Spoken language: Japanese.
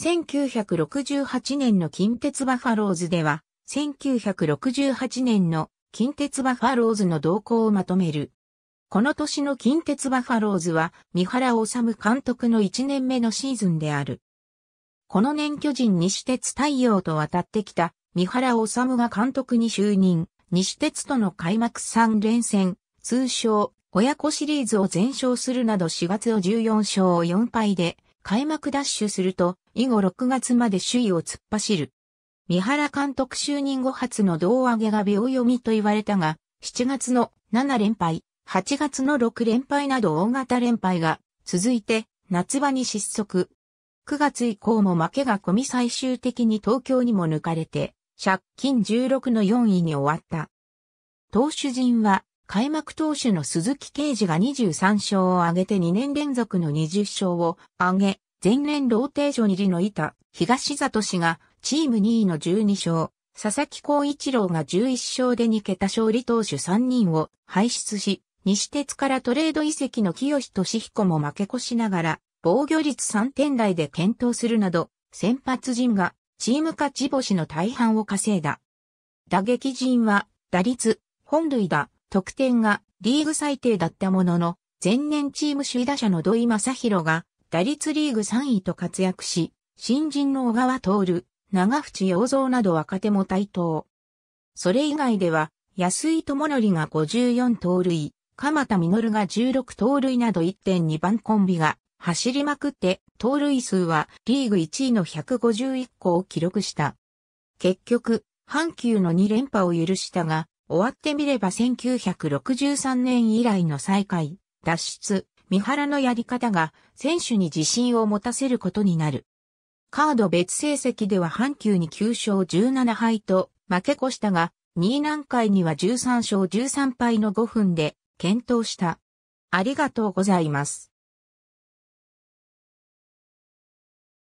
1968年の近鉄バファローズでは、1968年の近鉄バファローズの動向をまとめる。この年の近鉄バファローズは、三原治監督の1年目のシーズンである。この年巨人西鉄太陽と渡ってきた、三原治が監督に就任、西鉄との開幕3連戦、通称、親子シリーズを全勝するなど4月を14勝4敗で、開幕ダッシュすると、以後6月まで首位を突っ走る。三原監督就任後初の胴上げが秒読みと言われたが、7月の7連敗、8月の6連敗など大型連敗が続いて夏場に失速。9月以降も負けが込み最終的に東京にも抜かれて、借金16の4位に終わった。投手陣は開幕投手の鈴木啓治が23勝を挙げて2年連続の20勝を挙げ、前年ローテーション入りの板、東里氏がチーム2位の12勝、佐々木光一郎が11勝で2桁勝利投手3人を輩出し、西鉄からトレード移籍の清俊彦も負け越しながら、防御率3点台で検討するなど、先発陣がチーム勝ち星の大半を稼いだ。打撃陣は打率、本塁打、得点がリーグ最低だったものの、前年チーム首位打者の土井正宏が打率リーグ3位と活躍し、新人の小川徹、長淵洋蔵など若手も台頭。それ以外では、安井智則が54盗塁、鎌田実が16盗塁など1.2番コンビが走りまくって盗塁数はリーグ1位の151個を記録した。結局、阪急の2連覇を許したが、終わってみれば1963年以来の再会、脱出、三原のやり方が選手に自信を持たせることになる。カード別成績では阪急に9勝17敗と負け越したが、2位南海には13勝13敗の5分で検討した。ありがとうございます。